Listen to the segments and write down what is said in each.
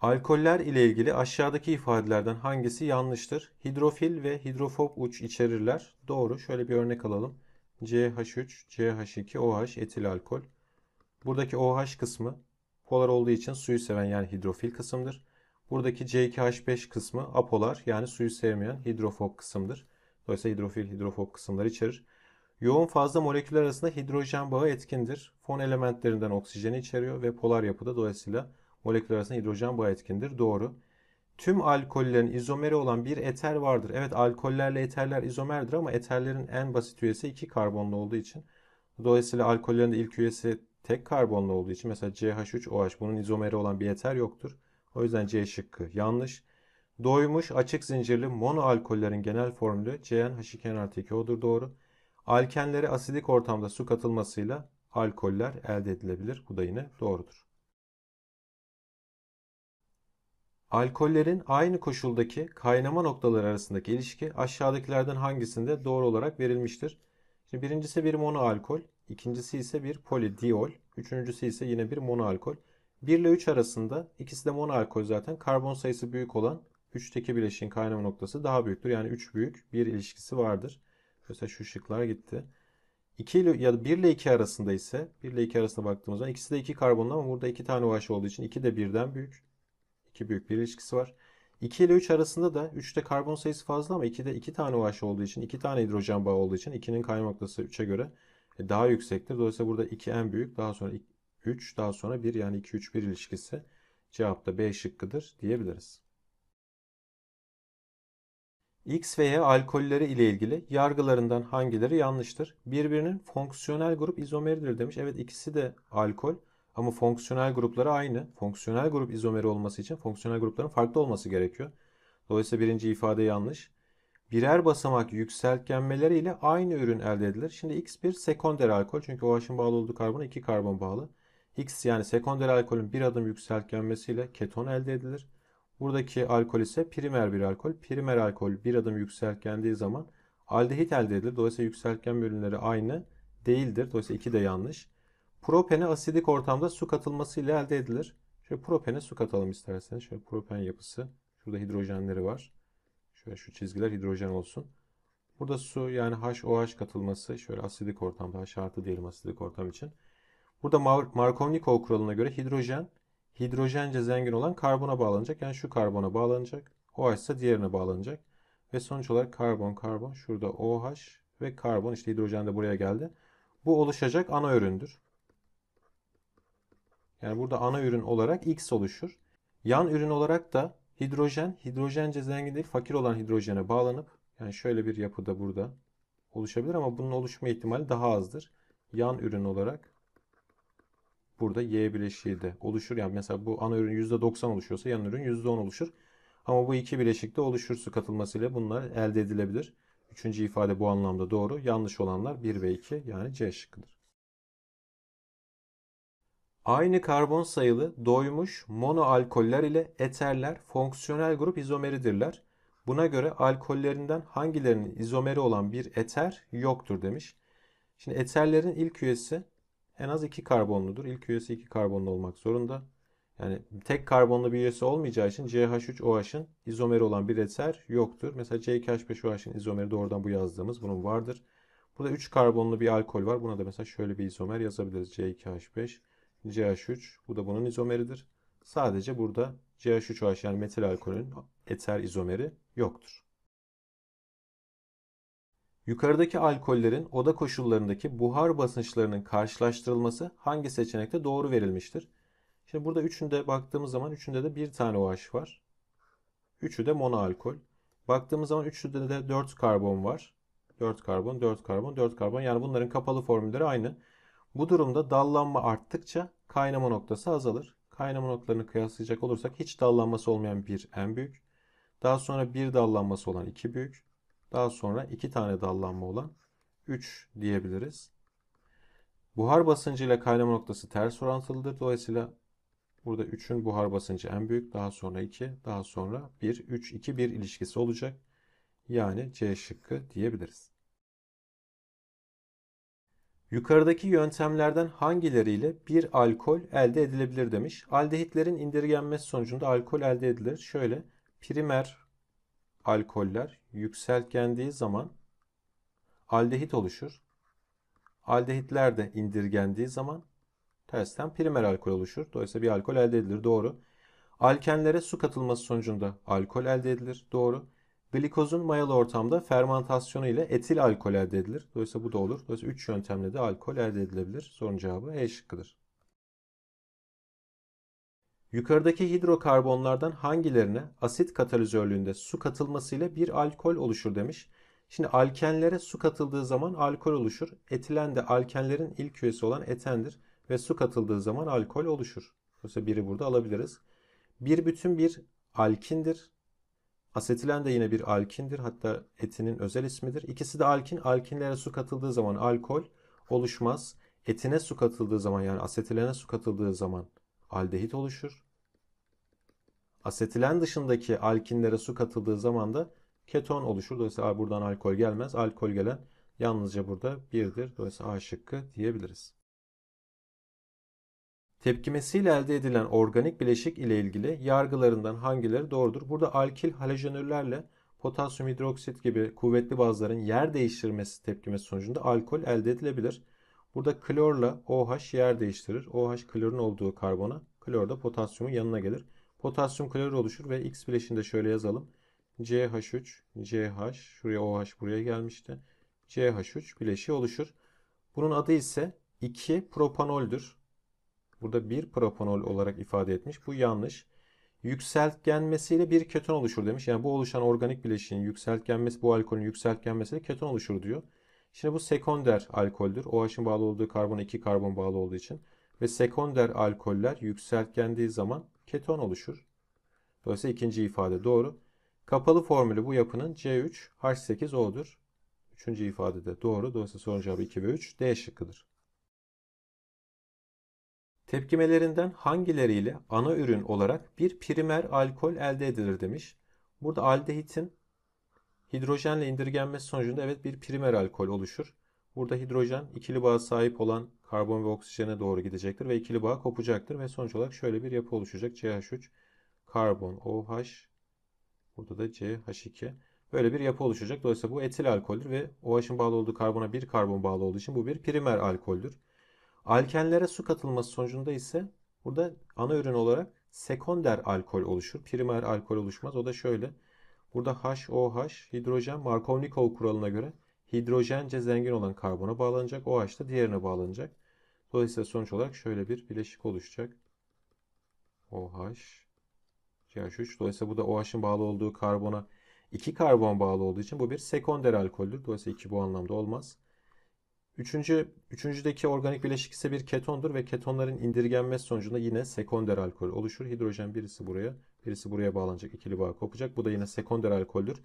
Alkoller ile ilgili aşağıdaki ifadelerden hangisi yanlıştır? Hidrofil ve hidrofob uç içerirler. Doğru. Şöyle bir örnek alalım. CH3, CH2, OH etil alkol. Buradaki OH kısmı polar olduğu için suyu seven yani hidrofil kısımdır. Buradaki C2H5 kısmı apolar yani suyu sevmeyen hidrofob kısımdır. Dolayısıyla hidrofil hidrofob kısımları içerir. Yoğun fazla moleküller arasında hidrojen bağı etkindir. Fon elementlerinden oksijeni içeriyor ve polar yapıda dolayısıyla molekül arasında hidrojen bağı etkindir. Doğru. Tüm alkollerin izomeri olan bir eter vardır. Evet alkollerle eterler izomerdir ama eterlerin en basit üyesi iki karbonlu olduğu için. Dolayısıyla alkollerin de ilk üyesi tek karbonlu olduğu için mesela CH3OH bunun izomeri olan bir eter yoktur. O yüzden C şıkkı yanlış. Doymuş açık zincirli mono alkollerin genel formülü CnH2nRT2O'dur doğru. Alkenlere asidik ortamda su katılmasıyla alkoller elde edilebilir. Bu da yine doğrudur. Alkollerin aynı koşuldaki kaynama noktaları arasındaki ilişki aşağıdakilerden hangisinde doğru olarak verilmiştir? Şimdi birincisi bir mono alkol, ikincisi ise bir polidiol, üçüncüsü ise yine bir mono alkol. 1 ile 3 arasında ikisi de mono alkol zaten karbon sayısı büyük olan 3'teki bileşiğin kaynama noktası daha büyüktür. Yani 3 büyük bir ilişkisi vardır. Mesela şu şıklar gitti. 2 ile ya da 1 ile 2 arasında ise 1 ile 2 arasında baktığımızda ikisi de 2 karbonlu ama burada 2 tane OH olduğu için 2 de birden büyük ki büyük bir ilişkisi var. 2 ile 3 arasında da 3'te karbon sayısı fazla ama 2'de 2 tane OH olduğu için 2 tane hidrojen bağı olduğu için 2'nin kayma noktası 3'e göre e, daha yüksektir. Dolayısıyla burada 2 en büyük daha sonra 3 daha sonra 1 yani 2-3-1 ilişkisi cevapta B şıkkıdır diyebiliriz. X ve Y alkolleri ile ilgili yargılarından hangileri yanlıştır? Birbirinin fonksiyonel grup izomeridir demiş. Evet ikisi de alkol ama fonksiyonel grupları aynı. Fonksiyonel grup izomeri olması için fonksiyonel grupların farklı olması gerekiyor. Dolayısıyla birinci ifade yanlış. Birer basamak yükseltgenmeleriyle aynı ürün elde edilir. Şimdi X1 sekonder alkol. Çünkü OH'ın bağlı olduğu karbon 2 karbon bağlı. X yani sekonder alkolün bir adım yükseltgenmesiyle keton elde edilir. Buradaki alkol ise primer bir alkol. Primer alkol bir adım yükseltgendiği zaman aldehit elde edilir. Dolayısıyla yükseltgen bölümleri aynı değildir. Dolayısıyla 2 de yanlış. Propene asidik ortamda su katılmasıyla elde edilir. Şöyle propene su katalım isterseniz. Şöyle propen yapısı. Şurada hidrojenleri var. Şöyle şu çizgiler hidrojen olsun. Burada su yani HOH katılması şöyle asidik ortamda H artı diyelim asidik ortam için. Burada Mar Markovnikov kuralına göre hidrojen hidrojence zengin olan karbona bağlanacak. Yani şu karbona bağlanacak. OH ise diğerine bağlanacak. Ve sonuç olarak karbon karbon şurada OH ve karbon işte hidrojen de buraya geldi. Bu oluşacak ana üründür. Yani burada ana ürün olarak X oluşur. Yan ürün olarak da hidrojen, hidrojen zengin değil fakir olan hidrojene bağlanıp yani şöyle bir yapıda burada oluşabilir ama bunun oluşma ihtimali daha azdır. Yan ürün olarak burada Y bileşiği de oluşur. Yani mesela bu ana ürün %90 oluşuyorsa yan ürün %10 oluşur. Ama bu iki bileşikte oluşur su katılmasıyla bunlar elde edilebilir. Üçüncü ifade bu anlamda doğru. Yanlış olanlar 1 ve 2 yani C şıkkıdır. Aynı karbon sayılı doymuş monoalkoller ile eterler fonksiyonel grup izomeridirler. Buna göre alkollerinden hangilerinin izomeri olan bir eter yoktur demiş. Şimdi eterlerin ilk üyesi en az iki karbonludur. İlk üyesi iki karbonlu olmak zorunda. Yani tek karbonlu bir üyesi olmayacağı için CH3OH'ın izomeri olan bir eter yoktur. Mesela CH5OH'ın izomeri doğrudan bu yazdığımız bunun vardır. Burada 3 karbonlu bir alkol var. Buna da mesela şöyle bir izomer yazabiliriz. C2H5 CH3. Bu da bunun izomeridir. Sadece burada CH3OH yani metil alkolün eter izomeri yoktur. Yukarıdaki alkollerin oda koşullarındaki buhar basınçlarının karşılaştırılması hangi seçenekte doğru verilmiştir? Şimdi burada üçünde baktığımız zaman üçünde de bir tane OH var. Üçü de mono alkol. Baktığımız zaman üçünde de dört karbon var. Dört karbon, dört karbon, dört karbon. Yani bunların kapalı formülleri aynı. Bu durumda dallanma arttıkça kaynama noktası azalır. Kaynama noktalarını kıyaslayacak olursak hiç dallanması olmayan bir en büyük. Daha sonra bir dallanması olan iki büyük. Daha sonra iki tane dallanma olan 3 diyebiliriz. Buhar basıncı ile kaynama noktası ters orantılıdır. Dolayısıyla burada 3'ün buhar basıncı en büyük. Daha sonra 2, daha sonra 1, 3, 2, 1 ilişkisi olacak. Yani C şıkkı diyebiliriz. Yukarıdaki yöntemlerden hangileriyle bir alkol elde edilebilir demiş. Aldehitlerin indirgenmesi sonucunda alkol elde edilir. Şöyle primer alkoller yükseltgendiği zaman aldehit oluşur. Aldehitler de indirgendiği zaman tersten primer alkol oluşur. Dolayısıyla bir alkol elde edilir. Doğru. Alkenlere su katılması sonucunda alkol elde edilir. Doğru. Glikozun mayalı ortamda fermentasyonu ile etil alkol elde edilir. Dolayısıyla bu da olur. Dolayısıyla 3 yöntemle de alkol elde edilebilir. Sorun cevabı E şıkkıdır. Yukarıdaki hidrokarbonlardan hangilerine asit katalizörlüğünde su katılmasıyla bir alkol oluşur demiş. Şimdi alkenlere su katıldığı zaman alkol oluşur. Etilen de alkenlerin ilk üyesi olan etendir ve su katıldığı zaman alkol oluşur. Dolayısıyla biri burada alabiliriz. Bir bütün bir alkindir. Asetilen de yine bir alkindir. Hatta etinin özel ismidir. İkisi de alkin. Alkinlere su katıldığı zaman alkol oluşmaz. Etine su katıldığı zaman yani asetilene su katıldığı zaman aldehit oluşur. Asetilen dışındaki alkinlere su katıldığı zaman da keton oluşur. Dolayısıyla buradan alkol gelmez. Alkol gelen yalnızca burada birdir. Dolayısıyla A şıkkı diyebiliriz. Tepkimesiyle elde edilen organik bileşik ile ilgili yargılarından hangileri doğrudur? Burada alkil halojenürlerle potasyum hidroksit gibi kuvvetli bazların yer değiştirmesi tepkimesi sonucunda alkol elde edilebilir. Burada klorla OH yer değiştirir. OH klorun olduğu karbona, klor da potasyumun yanına gelir. Potasyum klorür oluşur ve X bileşinde şöyle yazalım. CH3, CH, şuraya OH buraya gelmişti. CH3 bileşi oluşur. Bunun adı ise 2 propanoldür. Burada bir propanol olarak ifade etmiş. Bu yanlış. Yükseltgenmesiyle bir keton oluşur demiş. Yani bu oluşan organik bileşiğin yükseltgenmesi, bu alkolün yükseltgenmesiyle keton oluşur diyor. Şimdi bu sekonder alkoldür. OH'ın bağlı olduğu karbon 2 karbon bağlı olduğu için. Ve sekonder alkoller yükseltgendiği zaman keton oluşur. Dolayısıyla ikinci ifade doğru. Kapalı formülü bu yapının C3H8O'dur. Üçüncü ifade de doğru. Dolayısıyla sorun cevabı 2 ve 3 D şıkkıdır. Tepkimelerinden hangileriyle ana ürün olarak bir primer alkol elde edilir demiş. Burada aldehitin hidrojenle indirgenmesi sonucunda evet bir primer alkol oluşur. Burada hidrojen ikili bağa sahip olan karbon ve oksijene doğru gidecektir ve ikili bağ kopacaktır ve sonuç olarak şöyle bir yapı oluşacak. CH3 karbon OH burada da CH2 böyle bir yapı oluşacak. Dolayısıyla bu etil alkoldür ve OH'ın bağlı olduğu karbona bir karbon bağlı olduğu için bu bir primer alkoldür. Alkenlere su katılması sonucunda ise burada ana ürün olarak sekonder alkol oluşur. Primer alkol oluşmaz. O da şöyle. Burada HOH hidrojen Markovnikov kuralına göre hidrojence zengin olan karbona bağlanacak. OH da diğerine bağlanacak. Dolayısıyla sonuç olarak şöyle bir bileşik oluşacak. OH CH3. Dolayısıyla bu da OH'ın bağlı olduğu karbona iki karbon bağlı olduğu için bu bir sekonder alkoldür. Dolayısıyla iki bu anlamda olmaz. Üçüncü, üçüncüdeki organik bileşik ise bir ketondur ve ketonların indirgenmesi sonucunda yine sekonder alkol oluşur. Hidrojen birisi buraya, birisi buraya bağlanacak. ikili bağ kopacak. Bu da yine sekonder alkoldür.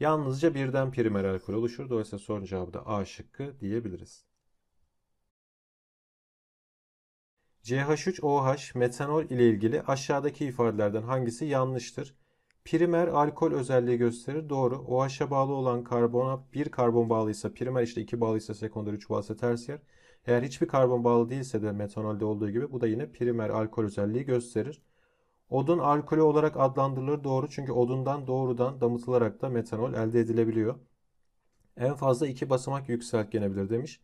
Yalnızca birden primer alkol oluşur. Dolayısıyla sorunun cevabı da A şıkkı diyebiliriz. CH3OH metanol ile ilgili aşağıdaki ifadelerden hangisi yanlıştır? Primer alkol özelliği gösterir. Doğru. OH'a e bağlı olan karbona bir karbon bağlıysa primer işte iki bağlıysa sekonder üç bağlıysa tersiyer. Eğer hiçbir karbon bağlı değilse de metanolde olduğu gibi bu da yine primer alkol özelliği gösterir. Odun alkolü olarak adlandırılır doğru çünkü odundan doğrudan damıtılarak da metanol elde edilebiliyor. En fazla iki basamak yükseltgenebilir demiş.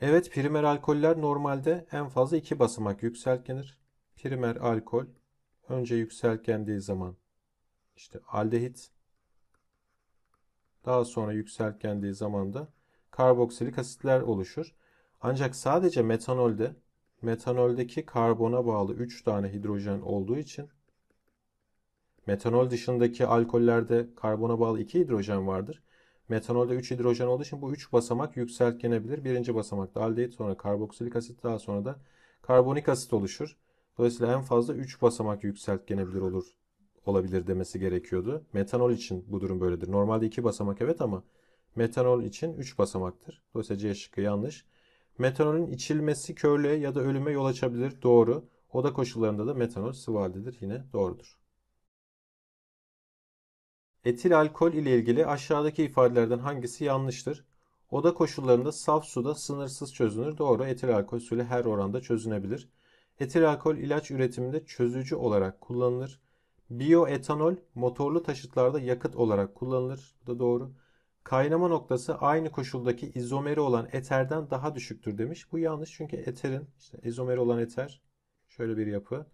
Evet primer alkoller normalde en fazla iki basamak yükseltgenir. Primer alkol önce yükseltgendiği zaman işte aldehit daha sonra yükseltgendiği zaman da karboksilik asitler oluşur. Ancak sadece metanolde metanoldeki karbona bağlı 3 tane hidrojen olduğu için metanol dışındaki alkollerde karbona bağlı 2 hidrojen vardır. Metanolde 3 hidrojen olduğu için bu 3 basamak yükseltgenebilir. Birinci basamakta aldehit sonra karboksilik asit daha sonra da karbonik asit oluşur. Dolayısıyla en fazla 3 basamak yükseltgenebilir olur olabilir demesi gerekiyordu. Metanol için bu durum böyledir. Normalde 2 basamak evet ama metanol için 3 basamaktır. Dolayısıyla C şıkkı yanlış. Metanolün içilmesi körlüğe ya da ölüme yol açabilir. Doğru. Oda koşullarında da metanol sıvı haldedir. Yine doğrudur. Etil alkol ile ilgili aşağıdaki ifadelerden hangisi yanlıştır? Oda koşullarında saf suda sınırsız çözünür. Doğru. Etil alkol suyla her oranda çözünebilir. Etil alkol ilaç üretiminde çözücü olarak kullanılır. Bioetanol motorlu taşıtlarda yakıt olarak kullanılır. Bu da doğru. Kaynama noktası aynı koşuldaki izomeri olan eterden daha düşüktür demiş. Bu yanlış çünkü eterin işte izomeri olan eter şöyle bir yapı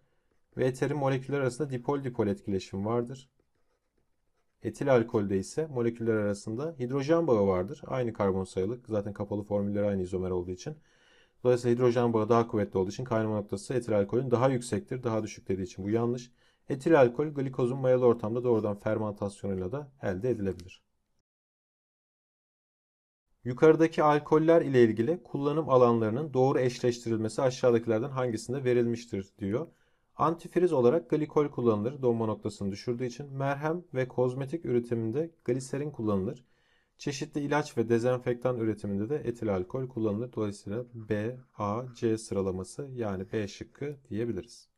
ve eterin moleküller arasında dipol dipol etkileşim vardır. Etil alkolde ise moleküller arasında hidrojen bağı vardır. Aynı karbon sayılık. Zaten kapalı formüller aynı izomer olduğu için. Dolayısıyla hidrojen bağı daha kuvvetli olduğu için kaynama noktası etil alkolün daha yüksektir, daha düşük dediği için bu yanlış. Etil alkol glikozun mayalı ortamda doğrudan fermentasyonuyla da elde edilebilir. Yukarıdaki alkoller ile ilgili kullanım alanlarının doğru eşleştirilmesi aşağıdakilerden hangisinde verilmiştir diyor. Antifriz olarak glikol kullanılır donma noktasını düşürdüğü için. Merhem ve kozmetik üretiminde gliserin kullanılır. Çeşitli ilaç ve dezenfektan üretiminde de etil alkol kullanılır. Dolayısıyla B, A, C sıralaması yani B şıkkı diyebiliriz.